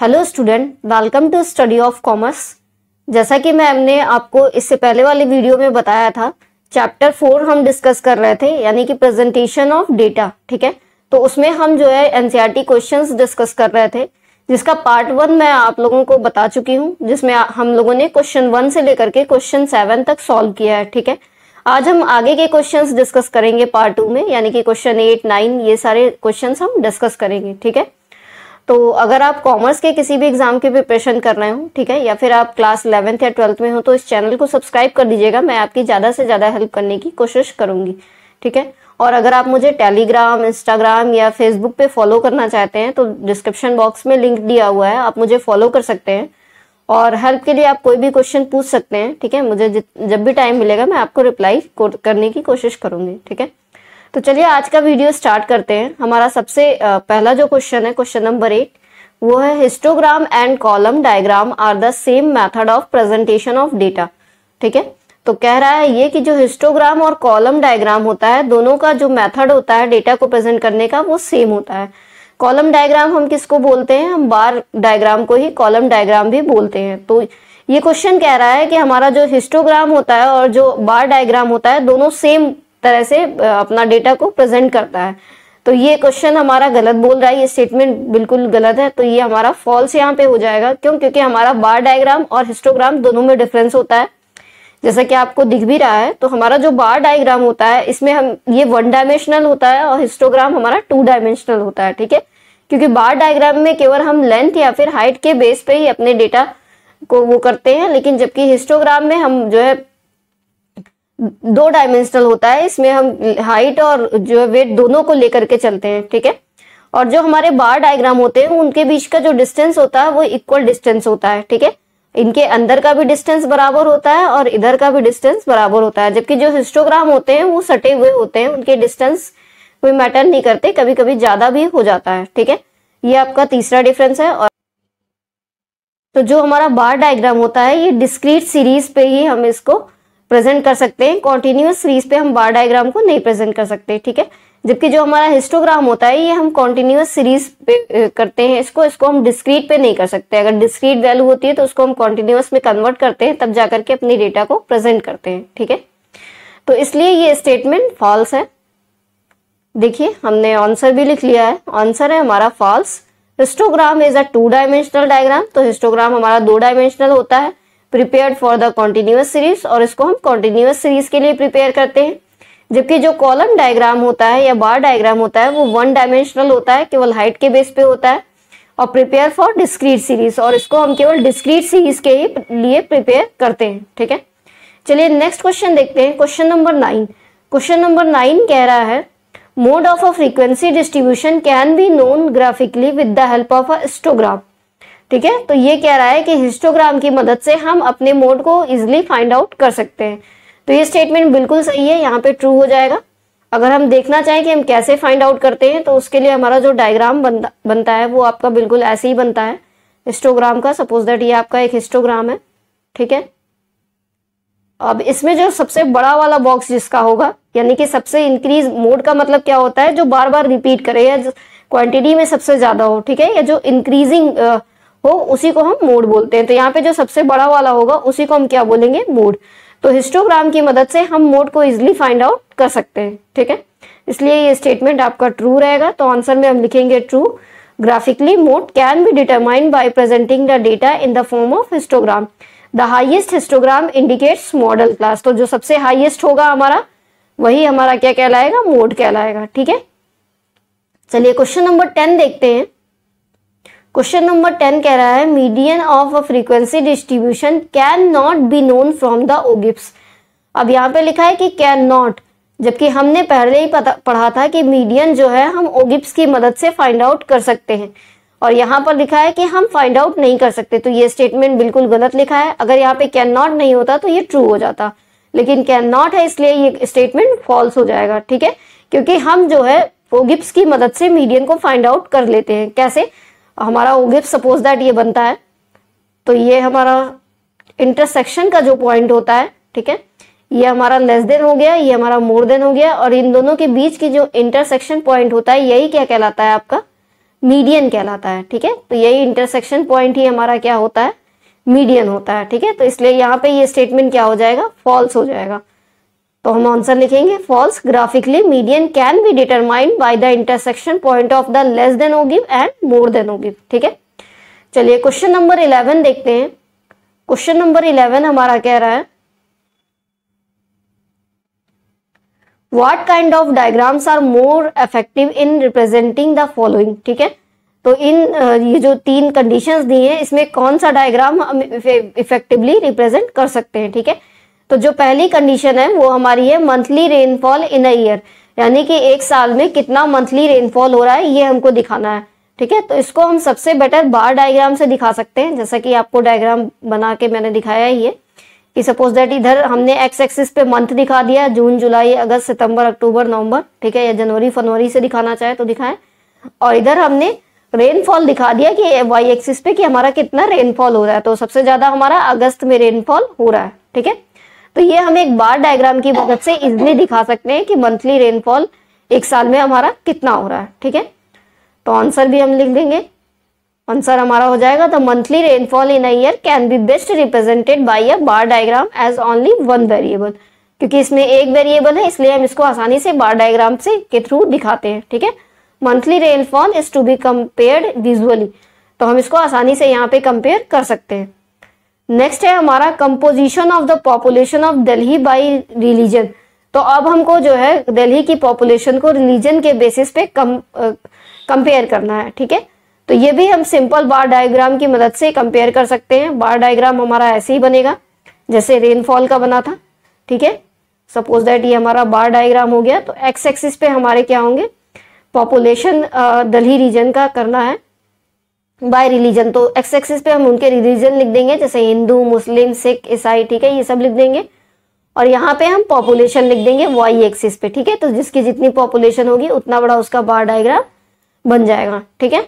Hello student welcome to study of commerce जैसा कि ma'am ने आपको इससे पहले वाले वीडियो में बताया था चैप्टर फोर हम डिस्कस कर रहे थे यानी कि प्रेजेंटेशन ऑफ डेटा ठीक है तो उसमें हम जो है एनसीईआरटी क्वेश्चंस डिस्कस कर रहे थे जिसका पार्ट वन मैं आप लोगों को बता चुकी हूँ जिसमें हम लोगों ने क्वेश्चन वन से लेकर के क्वेश्चन सेवन तक सॉल्व किया है ठीक है आज हम आगे के क्वेश्चन डिस्कस करेंगे पार्ट टू में यानी कि क्वेश्चन एट नाइन ये सारे क्वेश्चन हम डिस्कस करेंगे ठीक है तो अगर आप कॉमर्स के किसी भी एग्ज़ाम की प्रिपरेशन कर रहे हो ठीक है या फिर आप क्लास इलेवेंथ या ट्वेल्थ में हो तो इस चैनल को सब्सक्राइब कर दीजिएगा मैं आपकी ज़्यादा से ज़्यादा हेल्प करने की कोशिश करूंगी ठीक है और अगर आप मुझे टेलीग्राम इंस्टाग्राम या फेसबुक पे फॉलो करना चाहते हैं तो डिस्क्रिप्शन बॉक्स में लिंक दिया हुआ है आप मुझे फॉलो कर सकते हैं और हेल्प के लिए आप कोई भी क्वेश्चन पूछ सकते हैं ठीक है मुझे जब भी टाइम मिलेगा मैं आपको रिप्लाई करने की कोशिश करूँगी ठीक है तो चलिए आज का वीडियो स्टार्ट करते हैं हमारा सबसे पहला जो क्वेश्चन है क्वेश्चन नंबर एट वो है histogram and column diagram are the same method of presentation of data ठीक है तो कह रहा है ये कि जो हिस्टोग्राम और कॉलम डायग्राम होता है दोनों का जो मेथड होता है डेटा को प्रेजेंट करने का वो सेम होता है कॉलम डायग्राम हम किसको बोलते हैं हम बार डायग्राम को ही कॉलम डायग्राम भी बोलते हैं तो ये क्वेश्चन कह रहा है कि हमारा जो हिस्टोग्राम होता है और जो बार डायग्राम होता है दोनों सेम तरह से अपना डेटा को प्रेजेंट करता है तो ये क्वेश्चन हमारा गलत बोल रहा है ये स्टेटमेंट बिल्कुल गलत है तो ये हमारा फॉल्स यहाँ पे हो जाएगा क्यों क्योंकि हमारा बार डायग्राम और हिस्टोग्राम दोनों में डिफरेंस होता है जैसा कि आपको दिख भी रहा है तो हमारा जो बार डायग्राम होता है इसमें हम ये वन डायमेंशनल होता है और हिस्टोग्राम हमारा टू डायमेंशनल होता है ठीक है क्योंकि बार डायग्राम में केवल हम लेंथ या फिर हाइट के बेस पे ही अपने डेटा को वो करते हैं लेकिन जबकि हिस्टोग्राम में हम जो है दो डायमेंशनल होता है इसमें हम हाइट और जो है वेट दोनों को लेकर के चलते हैं ठीक है और जो हमारे बार डायग्राम होते हैं उनके बीच का जो डिस्टेंस होता है वो इक्वल डिस्टेंस होता है ठीक है इनके अंदर का भी डिस्टेंस बराबर होता है और इधर का भी डिस्टेंस बराबर होता है जबकि जो हिस्टोग्राम होते हैं वो सटे हुए होते हैं उनके डिस्टेंस कोई मैटर नहीं करते कभी कभी ज्यादा भी हो जाता है ठीक है ये आपका तीसरा डिफरेंस है और तो जो हमारा बार डायग्राम होता है ये डिस्क्रीट सीरीज पे ही हम इसको प्रेजेंट कर सकते हैं कॉन्टिन्यूस सीरीज पे हम बार डायग्राम को नहीं प्रेजेंट कर सकते ठीक है जबकि जो हमारा हिस्टोग्राम होता है ये हम कॉन्टिन्यूस सीरीज पे करते हैं इसको इसको हम डिस्क्रीट पे नहीं कर सकते अगर डिस्क्रीट वैल्यू होती है तो उसको हम कॉन्टिन्यूस में कन्वर्ट करते हैं तब जाकर के अपनी डेटा को प्रेजेंट करते हैं ठीक है तो इसलिए ये स्टेटमेंट फॉल्स है देखिए हमने आंसर भी लिख लिया है आंसर है हमारा false histogram is a two dimensional diagram तो हिस्टोग्राम हमारा दो डायमेंशनल होता है prepare for the continuous series और इसको हम कॉन्टिन्यूस सीरीज के लिए प्रिपेयर करते हैं जबकि जो कॉलम डायग्राम होता है या बार डायग्राम होता है वो वन डायमेंशनल होता है केवल हाइट के बेस पे होता है और प्रिपेयर फॉर डिस्क्रीट सीरीज और इसको हम केवल डिस्क्रीट सीरीज के ही लिए प्रिपेयर करते हैं ठीक है चलिए नेक्स्ट क्वेश्चन देखते हैं question number nine question number nine कह रहा है mode of a frequency distribution can be known graphically with the help of a histograph ठीक है तो ये कह रहा है कि हिस्टोग्राम की मदद से हम अपने मोड को इजिली फाइंड आउट कर सकते हैं तो ये स्टेटमेंट बिल्कुल सही है यहाँ पे ट्रू हो जाएगा अगर हम देखना चाहें कि हम कैसे फाइंड आउट करते हैं तो उसके लिए हमारा जो डायग्राम बनता बनता है वो आपका बिल्कुल ऐसे ही बनता है हिस्टोग्राम का सपोज दैट ये आपका एक हिस्टोग्राम है ठीक है अब इसमें जो सबसे बड़ा वाला बॉक्स जिसका होगा यानी कि सबसे इंक्रीज मोड का मतलब क्या होता है जो बार बार रिपीट करे या क्वांटिटी में सबसे ज्यादा हो ठीक है या जो इंक्रीजिंग हो उसी को हम मोड बोलते हैं तो यहाँ पे जो सबसे बड़ा वाला होगा उसी को हम क्या बोलेंगे मोड तो हिस्टोग्राम की मदद से हम मोड को इजिली फाइंड आउट कर सकते हैं ठीक है इसलिए ये स्टेटमेंट आपका ट्रू रहेगा तो आंसर में हम लिखेंगे true graphically mode can be determined by presenting the data in the form of histogram the highest histogram indicates modal class तो जो सबसे हाइएस्ट होगा हमारा वही हमारा क्या कहलाएगा मोड कहलाएगा ठीक है चलिए क्वेश्चन नंबर टेन देखते हैं क्वेश्चन नंबर टेन कह रहा है median of a frequency distribution cannot be known from the ogives अब यहाँ पे लिखा है कि कैन नॉट जबकि हमने पहले ही पता पढ़ा था कि मीडियन जो है हम ओगिप्स की मदद से फाइंड आउट कर सकते हैं और यहाँ पर लिखा है कि हम फाइंड आउट नहीं कर सकते तो ये स्टेटमेंट बिल्कुल गलत लिखा है अगर यहाँ पे कैन नॉट नहीं होता तो ये ट्रू हो जाता लेकिन कैन नॉट है इसलिए ये स्टेटमेंट फॉल्स हो जाएगा ठीक है क्योंकि हम जो है ओगिप्स की मदद से मीडियन को फाइंड आउट कर लेते हैं कैसे हमारा ओगिप सपोज दैट ये बनता है तो ये हमारा इंटरसेक्शन का जो पॉइंट होता है ठीक है ये हमारा लेस देन हो गया ये हमारा मोर देन हो गया और इन दोनों के बीच की जो इंटरसेक्शन पॉइंट होता है यही क्या कहलाता है आपका मीडियन कहलाता है ठीक है तो यही इंटरसेक्शन पॉइंट ही हमारा क्या होता है मीडियन होता है ठीक है तो इसलिए यहाँ पे ये स्टेटमेंट क्या हो जाएगा फॉल्स हो जाएगा तो हम आंसर लिखेंगे false graphically median can be determined by the intersection point of the less than ogive and more than ogive ठीक है चलिए क्वेश्चन नंबर इलेवन देखते हैं क्वेश्चन नंबर इलेवन हमारा कह रहा है what kind of diagrams are more effective in representing the following ठीक है तो इन ये जो तीन कंडीशंस दी हैं इसमें कौन सा डायग्राम हम इफेक्टिवली रिप्रेजेंट कर सकते हैं ठीक है थीके? तो जो पहली कंडीशन है वो हमारी है monthly rainfall in a year यानी कि एक साल में कितना मंथली रेनफॉल हो रहा है ये हमको दिखाना है ठीक है तो इसको हम सबसे बेटर बार डायग्राम से दिखा सकते हैं जैसा कि आपको डायग्राम बना के मैंने दिखाया है ये कि सपोज दैट इधर हमने एक्स एक्सिस पे मंथ दिखा दिया जून जुलाई अगस्त सितंबर अक्टूबर नवंबर ठीक है या जनवरी फरवरी से दिखाना चाहे तो दिखाएं और इधर हमने रेनफॉल दिखा दिया कि वाई एक्सिस पे कि हमारा कितना रेनफॉल हो रहा है तो सबसे ज्यादा हमारा अगस्त में रेनफॉल हो रहा है ठीक है तो ये हम एक बार डायग्राम की मदद से इजिली दिखा सकते हैं कि मंथली रेनफॉल एक साल में हमारा कितना हो रहा है ठीक है तो आंसर भी हम लिख देंगे आंसर हमारा हो जाएगा the monthly rainfall in a year can be best represented by a bar diagram as only one variable क्योंकि इसमें एक वेरिएबल है इसलिए हम इसको आसानी से बार डायग्राम से के थ्रू दिखाते हैं ठीक है monthly rainfall is to be compared visually तो हम इसको आसानी से यहाँ पे कंपेयर कर सकते हैं नेक्स्ट है हमारा composition of the population of Delhi by religion तो अब हमको जो है दिल्ली की पॉपुलेशन को रिलीजन के बेसिस पे कम कंपेयर करना है ठीक है तो ये भी हम सिंपल बार डायग्राम की मदद से कंपेयर कर सकते हैं बार डायग्राम हमारा ऐसे ही बनेगा जैसे रेनफॉल का बना था ठीक है सपोज दैट ये हमारा बार डायग्राम हो गया तो एक्स एक्सिस पे हमारे क्या होंगे पॉपुलेशन दिल्ली रीजन का करना है बाय रिलीजन तो एक्स एक्सिस पे हम उनके रिलीजन लिख देंगे जैसे हिंदू मुस्लिम सिख ईसाई ठीक है ये सब लिख देंगे और यहाँ पे हम पॉपुलेशन लिख देंगे वाई एक्सिस पे ठीक है तो जिसकी जितनी पॉपुलेशन होगी उतना बड़ा उसका बार डायग्राम बन जाएगा ठीक है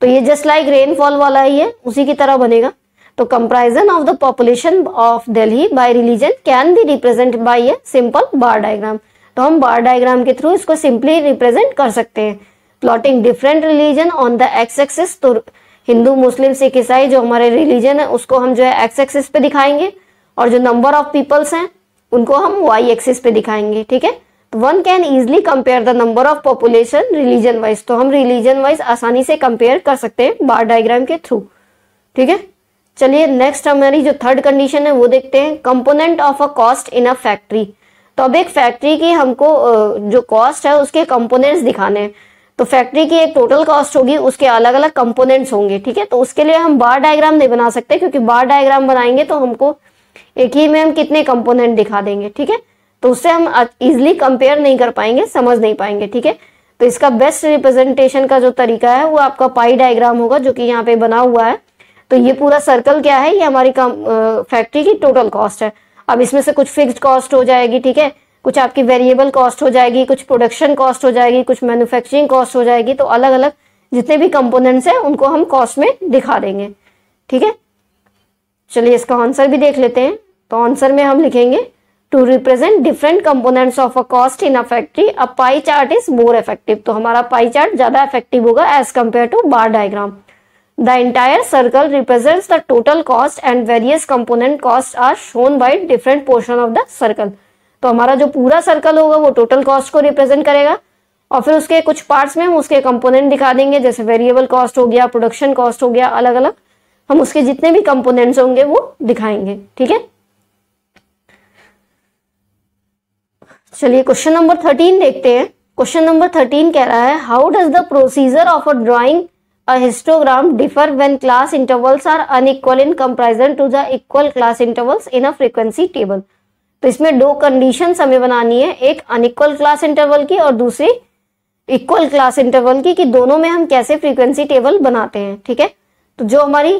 तो ये जस्ट लाइक रेनफॉल वाला ही है उसी की तरह बनेगा तो comparison of the population of Delhi by religion can be represent by a simple bar diagram तो हम बार डायग्राम के थ्रू इसको सिंपली रिप्रेजेंट कर सकते हैं plotting different religion on the x axis तो हिंदू मुस्लिम सिख ईसाई जो हमारे रिलीजन है उसको हम जो है एक्स एक्सिस पे दिखाएंगे और जो नंबर ऑफ पीपल्स हैं उनको हम वाई एक्सिस पे दिखाएंगे ठीक है तो one can easily compare the number of population religion wise तो हम रिलीजन वाइज आसानी से कंपेयर कर सकते हैं बार डायग्राम के थ्रू ठीक है चलिए नेक्स्ट हमारी जो थर्ड कंडीशन है वो देखते हैं component of a cost in a factory तो अब एक फैक्ट्री की हमको जो कॉस्ट है उसके कंपोनेंट्स दिखाने हैं तो फैक्ट्री की एक टोटल कॉस्ट होगी उसके अलग अलग कंपोनेंट्स होंगे ठीक है तो उसके लिए हम बार डायग्राम नहीं बना सकते क्योंकि बार डायग्राम बनाएंगे तो हमको एक ही में हम कितने कंपोनेंट दिखा देंगे ठीक है तो उससे हम इजिली कंपेयर नहीं कर पाएंगे समझ नहीं पाएंगे ठीक है तो इसका बेस्ट रिप्रेजेंटेशन का जो तरीका है वो आपका पाई डायग्राम होगा जो कि यहाँ पे बना हुआ है तो ये पूरा सर्कल क्या है ये हमारी फैक्ट्री की टोटल कॉस्ट है अब इसमें से कुछ फिक्स्ड कॉस्ट हो जाएगी ठीक है कुछ आपकी वेरिएबल कॉस्ट हो जाएगी कुछ प्रोडक्शन कॉस्ट हो जाएगी कुछ मैन्युफैक्चरिंग कॉस्ट हो जाएगी तो अलग अलग जितने भी कंपोनेंट्स हैं उनको हम कॉस्ट में दिखा देंगे ठीक है चलिए इसका आंसर भी देख लेते हैं तो आंसर में हम लिखेंगे to represent different components of a cost in a factory a pie chart is more effective तो हमारा पाई चार्ट ज्यादा इफेक्टिव होगा as compare to bar diagram the entire circle represents the total cost and various component cost are shown by different portion of the circle तो हमारा जो पूरा circle होगा वो टोटल कॉस्ट को रिप्रेजेंट करेगा और फिर उसके कुछ पार्ट्स में हम उसके कंपोनेंट दिखा देंगे जैसे वेरिएबल कॉस्ट हो गया प्रोडक्शन कॉस्ट हो गया अलग अलग हम उसके जितने भी कंपोनेंट्स होंगे वो दिखाएंगे ठीक है चलिए क्वेश्चन नंबर थर्टीन देखते हैं क्वेश्चन नंबर थर्टीन कह रहा है how does the procedure of a drawing a histogram differ when class intervals are unequal in comparison to the equal class intervals in a frequency table तो इसमें दो condition हमें बनानी है एक अनइक्वल क्लास इंटरवल की और दूसरी इक्वल क्लास इंटरवल की कि दोनों में हम कैसे फ्रीक्वेंसी टेबल बनाते हैं ठीक है तो जो हमारी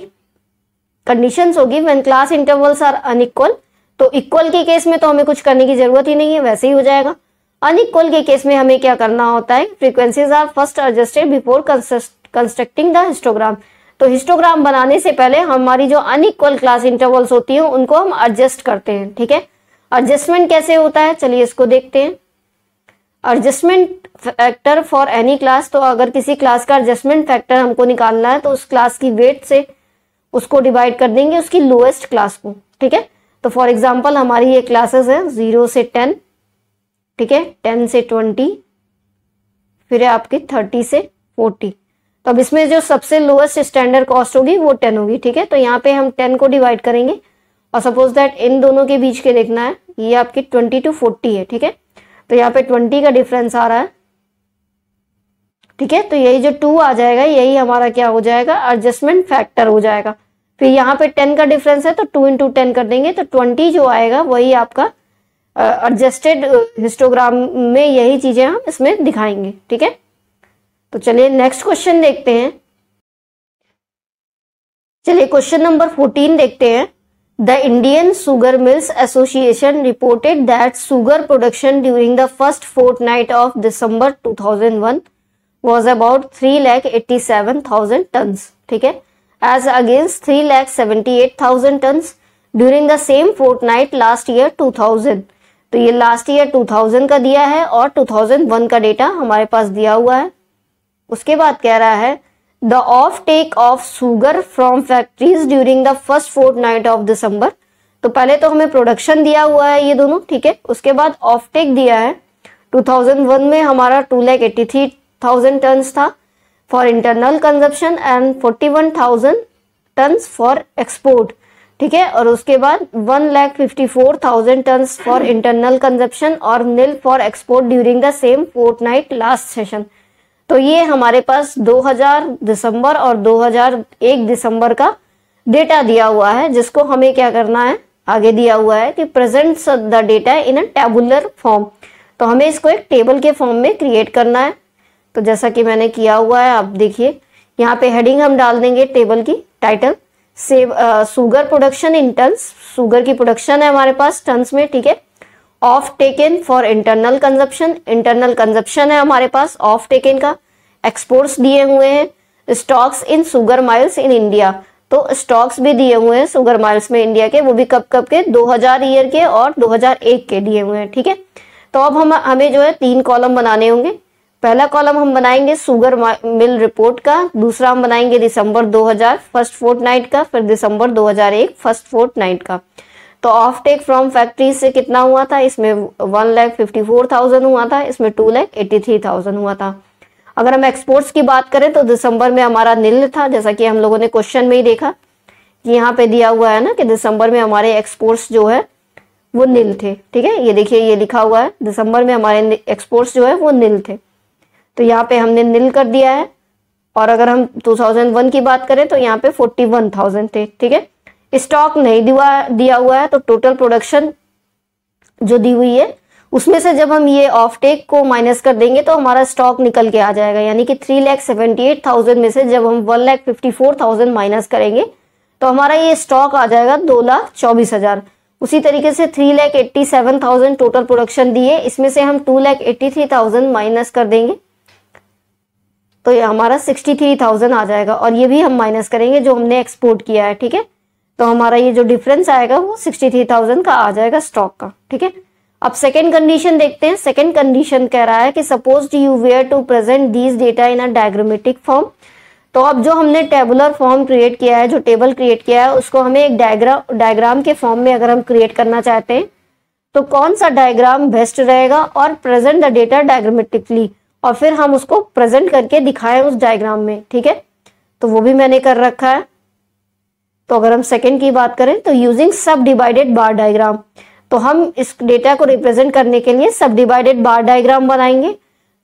कंडीशंस होगी when class intervals are unequal तो इक्वल के केस में तो हमें कुछ करने की जरूरत ही नहीं है वैसे ही हो जाएगा अनइक्वल के केस में हमें क्या करना होता है frequencies are first adjusted before constructing the histogram तो हिस्टोग्राम बनाने से पहले हमारी जो अनइक्वल क्लास इंटरवल्स होती है उनको हम एडजस्ट करते हैं ठीक है एडजस्टमेंट कैसे होता है चलिए इसको देखते हैं adjustment factor for any class तो अगर किसी क्लास का एडजस्टमेंट फैक्टर हमको निकालना है तो उस क्लास की वेट से उसको डिवाइड कर देंगे उसकी लोएस्ट क्लास को ठीक है तो फॉर एग्जाम्पल हमारी ये क्लासेस है जीरो से टेन ठीक है टेन से ट्वेंटी फिर है आपकी थर्टी से फोर्टी तो अब इसमें जो सबसे लोएस्ट स्टैंडर्ड कॉस्ट होगी वो टेन होगी ठीक है तो यहाँ पे हम टेन को डिवाइड करेंगे और सपोज दैट इन दोनों के बीच के देखना है ये आपकी ट्वेंटी टू फोर्टी है ठीक है तो यहाँ पे ट्वेंटी का डिफरेंस आ रहा है ठीक है तो यही जो टू आ जाएगा यही हमारा क्या हो जाएगा एडजस्टमेंट फैक्टर हो जाएगा फिर यहाँ पे टेन का डिफरेंस है तो टू इंटू टेन कर देंगे तो ट्वेंटी जो आएगा वही आपका एडजस्टेड हिस्टोग्राम में यही चीजें हम इसमें दिखाएंगे ठीक है तो चलिए नेक्स्ट क्वेश्चन देखते हैं चलिए क्वेश्चन नंबर फोर्टीन देखते हैं the Indian sugar mills association reported that sugar production during the first fortnight of December two thousand one was about three lakh eighty seven thousand tons ठीक है as against three lakh seventy eight thousand tons during the same fortnight last year two thousand तो ये last year two thousand का दिया है और two thousand one का data हमारे पास दिया हुआ है उसके बाद कह रहा है the offtake of sugar from factories during the first fortnight of December तो पहले तो हमें प्रोडक्शन दिया हुआ है ये दोनों ठीक है उसके बाद ऑफ टेक दिया है 2001 में हमारा two lakh eighty three thousand tons था for internal consumption and forty one thousand ton for export ठीक है और उसके बाद one lakh fifty four thousand tons for internal consumption और nil for export during the same fortnight last session तो ये हमारे पास 2000 दिसंबर और 2001 दिसंबर का डेटा दिया हुआ है जिसको हमें क्या करना है आगे दिया हुआ है कि present the data in a tabular form तो हमें इसको एक टेबल के फॉर्म में क्रिएट करना है तो जैसा कि मैंने किया हुआ है आप देखिए यहाँ पे हेडिंग हम डाल देंगे टेबल की title save sugar production in tons sugar की प्रोडक्शन है हमारे पास टन्स में ठीक है off taken for internal consumption internal consumption है हमारे पास ऑफ टेकन का एक्सपोर्ट्स दिए हुए हैं stocks in sugar mills in India तो स्टॉक्स भी दिए हुए हैं सुगर माइल्स में इंडिया के वो भी कब कब के 2000 ईयर के और 2001 के दिए हुए हैं ठीक है तो अब हम हमें जो है तीन कॉलम बनाने होंगे पहला कॉलम हम बनाएंगे सुगर मिल रिपोर्ट का दूसरा हम बनाएंगे दिसंबर 2000 फर्स्ट फोर्ट नाइट का फिर दिसंबर 2001 फर्स्ट फोर्ट नाइट का तो ऑफ टेक फ्रॉम फैक्ट्री से कितना हुआ था इसमें one lakh fifty four thousand हुआ था इसमें two lakh eighty three thousand हुआ था अगर हम एक्सपोर्ट्स की बात करें तो दिसंबर में हमारा नील था जैसा कि हम लोगों ने क्वेश्चन में ही देखा कि यहाँ पे दिया हुआ है ना कि दिसंबर में हमारे एक्सपोर्ट्स जो है वो नील थे ठीक है ये देखिए ये लिखा हुआ है दिसंबर में हमारे एक्सपोर्ट्स जो है वो नील थे तो यहाँ पे हमने नील कर दिया है और अगर हम 2001 की बात करें तो यहाँ पे 41,000 थे ठीक है स्टॉक नहीं दिवा दिया हुआ है तो टोटल प्रोडक्शन जो दी हुई है उसमें से जब हम ये ऑफ टेक को माइनस कर देंगे तो हमारा स्टॉक निकल के आ जाएगा यानी कि three lakh seventy eight thousand में से जब हम one lakh fifty four thousand minus करेंगे तो हमारा ये स्टॉक आ जाएगा दो लाख चौबीस हजार उसी तरीके से three lakh eighty seven thousand total production दी है इसमें से हम two lakh eighty three thousand minus कर देंगे तो ये हमारा सिक्सटी थ्री थाउजेंड आ जाएगा और ये भी हम माइनस करेंगे जो हमने एक्सपोर्ट किया है ठीक है तो हमारा ये जो डिफरेंस आएगा वो सिक्सटी थ्री थाउजेंड का आ जाएगा स्टॉक का ठीक है अब सेकेंड कंडीशन देखते हैं सेकेंड कंडीशन कह रहा है कि suppose you were to present these data in a diagrammatic form तो अब जो हमने टेबुलर फॉर्म क्रिएट किया है जो टेबल क्रिएट किया है उसको हमें एक डायग्राम डायग्राम के फॉर्म में अगर हम क्रिएट करना चाहते हैं तो कौन सा डायग्राम बेस्ट रहेगा और प्रेजेंट द डेटा डायग्रामेटिकली और फिर हम उसको प्रेजेंट करके दिखाएं उस डायग्राम में ठीक है तो वो भी मैंने कर रखा है तो अगर हम सेकेंड की बात करें तो यूजिंग सब डिवाइडेड बार डायग्राम तो हम इस डेटा को रिप्रेजेंट करने के लिए सब डिवाइडेड बार डायग्राम बनाएंगे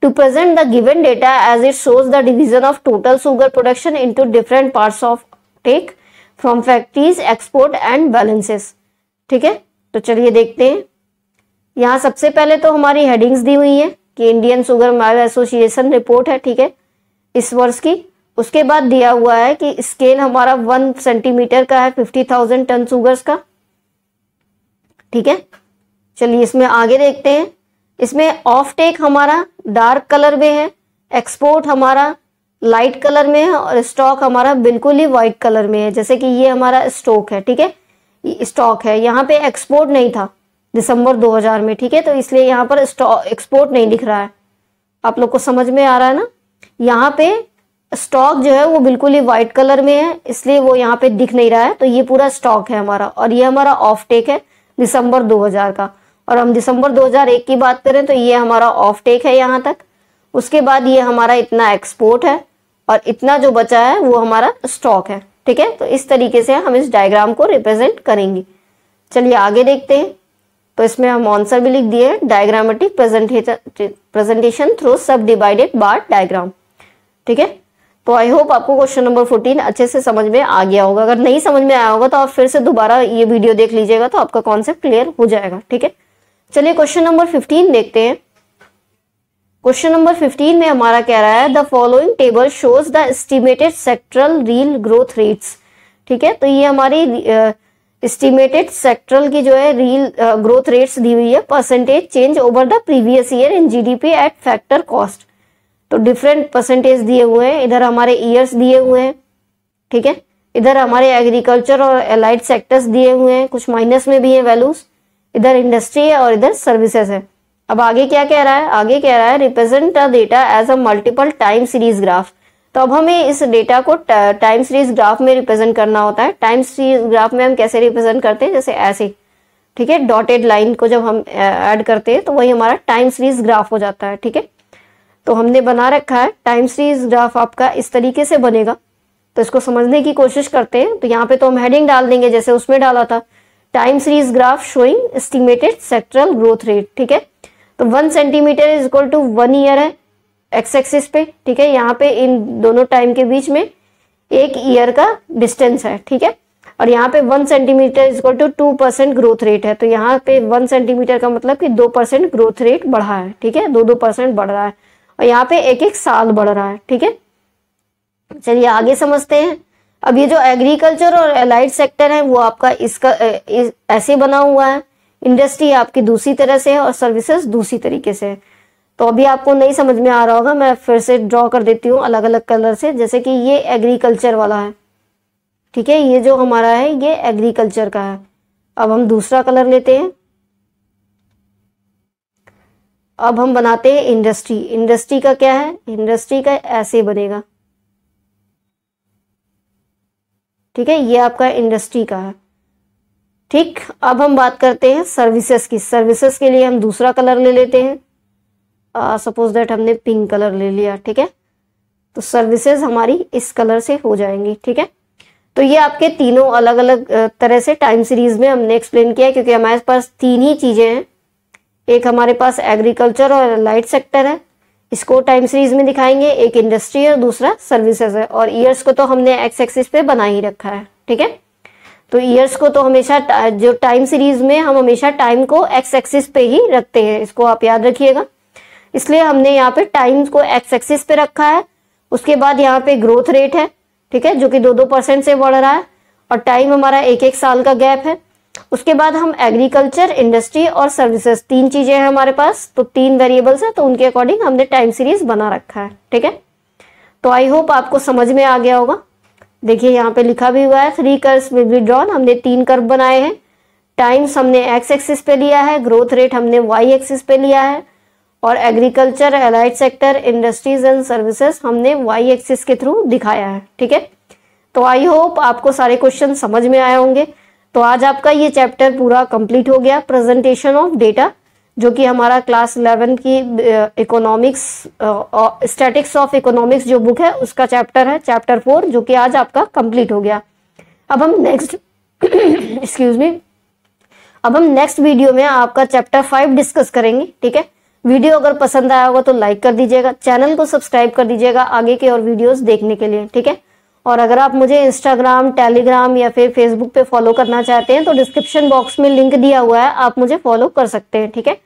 to present the given data as it shows the division of total sugar production into different parts offtake from factories export and balances ठीक है तो चलिए देखते हैं यहाँ सबसे पहले तो हमारी हेडिंग्स दी हुई है कि Indian sugar mill association report है ठीक है इस वर्ष की उसके बाद दिया हुआ है कि स्केल हमारा वन सेंटीमीटर का है फिफ्टी थाउजेंड टन सुगर्स का ठीक है चलिए इसमें आगे देखते हैं इसमें ऑफ टेक हमारा डार्क कलर में है एक्सपोर्ट हमारा लाइट कलर में है और स्टॉक हमारा बिल्कुल ही वाइट कलर में है जैसे कि ये हमारा स्टॉक है ठीक है स्टॉक है यहाँ पे एक्सपोर्ट नहीं था दिसंबर 2000 में ठीक है तो इसलिए यहाँ पर एक्सपोर्ट नहीं दिख रहा है आप लोग को समझ में आ रहा है ना यहाँ पे स्टॉक जो है वो बिल्कुल ही व्हाइट कलर में है इसलिए वो यहाँ पे दिख नहीं रहा है तो ये पूरा स्टॉक है हमारा और ये हमारा ऑफ टेक है दिसंबर 2000 का और हम दिसंबर 2001 की बात करें तो ये हमारा ऑफ टेक है यहाँ तक उसके बाद ये हमारा इतना एक्सपोर्ट है और इतना जो बचा है वो हमारा स्टॉक है ठीक है तो इस तरीके से हम इस डायग्राम को रिप्रेजेंट करेंगे चलिए आगे देखते हैं तो इसमें हम आंसर भी लिख दिए हैं diagrammatic presentation through subdivided bar diagram ठीक है तो आई होप आपको क्वेश्चन नंबर फोर्टीन अच्छे से समझ में आ गया होगा अगर नहीं समझ में आया होगा तो आप फिर से दोबारा ये वीडियो देख लीजिएगा तो आपका कॉन्सेप्ट क्लियर हो जाएगा ठीक है चलिए क्वेश्चन नंबर फिफ्टीन देखते हैं क्वेश्चन नंबर फिफ्टीन में हमारा कह रहा है the following table shows the estimated sectoral real growth rates ठीक है तो ये हमारी एस्टिमेटेड सेक्ट्रल की जो है रील ग्रोथ रेट्स दी हुई है percentage change over the previous year in GDP at factor cost तो डिफरेंट परसेंटेज दिए हुए हैं इधर हमारे ईयर्स दिए हुए हैं ठीक है इधर हमारे एग्रीकल्चर और एलाइड सेक्टर्स दिए हुए हैं कुछ माइनस में भी हैं वैल्यूज इधर इंडस्ट्री है और इधर सर्विसेज है अब आगे क्या कह रहा है आगे कह रहा है represent the data as a multiple time series graph तो अब हमें इस डेटा को टाइम सीरीज ग्राफ में रिप्रेजेंट करना होता है टाइम सीरीज ग्राफ में हम कैसे रिप्रेजेंट करते हैं जैसे ऐसे ठीक है डॉटेड लाइन को जब हम ऐड करते हैं तो वही हमारा टाइम सीरीज ग्राफ हो जाता है ठीक है तो हमने बना रखा है टाइम सीरीज ग्राफ आपका इस तरीके से बनेगा तो इसको समझने की कोशिश करते हैं तो यहाँ पे तो हम हेडिंग डाल देंगे जैसे उसमें डाला था time series graph showing estimated sectoral growth rate ठीक है तो one centimetre is equal to one year है एक्स एक्सिस पे ठीक है यहाँ पे इन दोनों टाइम के बीच में एक ईयर का डिस्टेंस है ठीक है और यहाँ पे one centimetre is equal to two percent growth rate है तो यहाँ पे वन सेंटीमीटर का मतलब कि दो परसेंट ग्रोथ रेट बढ़ा है ठीक है दो दो परसेंट बढ़ रहा है और यहाँ पे एक एक साल बढ़ रहा है ठीक है चलिए आगे समझते हैं अब ये जो एग्रीकल्चर और एलाइड सेक्टर है वो आपका इसका इस, ऐसे बना हुआ है इंडस्ट्री आपकी दूसरी तरह से है और सर्विसेज दूसरी तरीके से है तो अभी आपको नहीं समझ में आ रहा होगा मैं फिर से ड्रॉ कर देती हूँ अलग अलग कलर से जैसे कि ये एग्रीकल्चर वाला है ठीक है ये जो हमारा है ये एग्रीकल्चर का है अब हम दूसरा कलर लेते हैं अब हम बनाते हैं इंडस्ट्री इंडस्ट्री का क्या है इंडस्ट्री का ऐसे बनेगा ठीक है ये आपका इंडस्ट्री का है ठीक अब हम बात करते हैं सर्विसेज की सर्विसेज के लिए हम दूसरा कलर ले लेते हैं सपोज दैट हमने पिंक कलर ले लिया ठीक है तो सर्विसेज हमारी इस कलर से हो जाएंगी ठीक है तो ये आपके तीनों अलग अलग तरह से टाइम सीरीज में हमने एक्सप्लेन किया क्योंकि हमारे पास तीन ही चीज़ें हैं एक हमारे पास एग्रीकल्चर और लाइट सेक्टर है इसको टाइम सीरीज में दिखाएंगे एक इंडस्ट्री और दूसरा सर्विसेज है और ईयर्स को तो हमने एक्स एक्सिस पे बना ही रखा है ठीक है तो ईयर्स को तो हमेशा जो टाइम सीरीज में हम हमेशा टाइम को एक्स एक्सिस पे ही रखते हैं इसको आप याद रखिएगा इसलिए हमने यहाँ पे टाइम को एक्स एक्सिस पे रखा है उसके बाद यहाँ पे ग्रोथ रेट है ठीक है जो कि दो दो परसेंट से बढ़ रहा है और टाइम हमारा एक एक साल का गैप है उसके बाद हम एग्रीकल्चर इंडस्ट्री और सर्विसेज तीन चीजें हैं हमारे पास तो तीन वेरिएबल्स हैं तो उनके अकॉर्डिंग हमने टाइम सीरीज बना रखा है ठीक है तो आई होप आपको समझ में आ गया होगा देखिए यहाँ पे लिखा भी हुआ है three curves will be drawn हमने तीन कर्व बनाए हैं टाइम्स हमने एक्स एक्सिस पे लिया है ग्रोथ रेट हमने वाई एक्सिस पे लिया है और agriculture allied sector industries and services हमने वाई एक्सिस के थ्रू दिखाया है ठीक है तो आई होप आपको सारे क्वेश्चन समझ में आए होंगे तो आज आपका ये चैप्टर पूरा कंप्लीट हो गया प्रेजेंटेशन ऑफ डेटा जो कि हमारा क्लास इलेवन की इकोनॉमिक्स स्टैटिक्स ऑफ इकोनॉमिक्स जो बुक है उसका चैप्टर है चैप्टर फोर जो कि आज आपका कंप्लीट हो गया अब हम नेक्स्ट एक्सक्यूज मी अब हम नेक्स्ट वीडियो में आपका चैप्टर फाइव डिस्कस करेंगे ठीक है वीडियो अगर पसंद आया होगा तो लाइक कर दीजिएगा चैनल को सब्सक्राइब कर दीजिएगा आगे के और वीडियोस देखने के लिए ठीक है और अगर आप मुझे इंस्टाग्राम टेलीग्राम या फिर फेसबुक पे फॉलो करना चाहते हैं तो डिस्क्रिप्शन बॉक्स में लिंक दिया हुआ है आप मुझे फॉलो कर सकते हैं ठीक है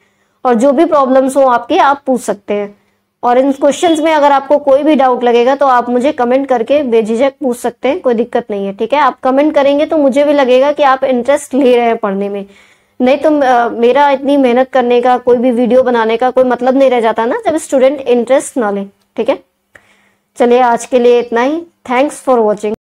और जो भी प्रॉब्लम्स हो आपकी आप पूछ सकते हैं और इन क्वेश्चन में अगर आपको कोई भी डाउट लगेगा तो आप मुझे कमेंट करके बेझिझक पूछ सकते हैं कोई दिक्कत नहीं है ठीक है आप कमेंट करेंगे तो मुझे भी लगेगा कि आप इंटरेस्ट ले रहे हैं पढ़ने में नहीं तो मेरा इतनी मेहनत करने का कोई भी वीडियो बनाने का कोई मतलब नहीं रह जाता ना जब स्टूडेंट इंटरेस्ट ना ले ठीक है चलिए आज के लिए इतना ही थैंक्स फॉर वॉचिंग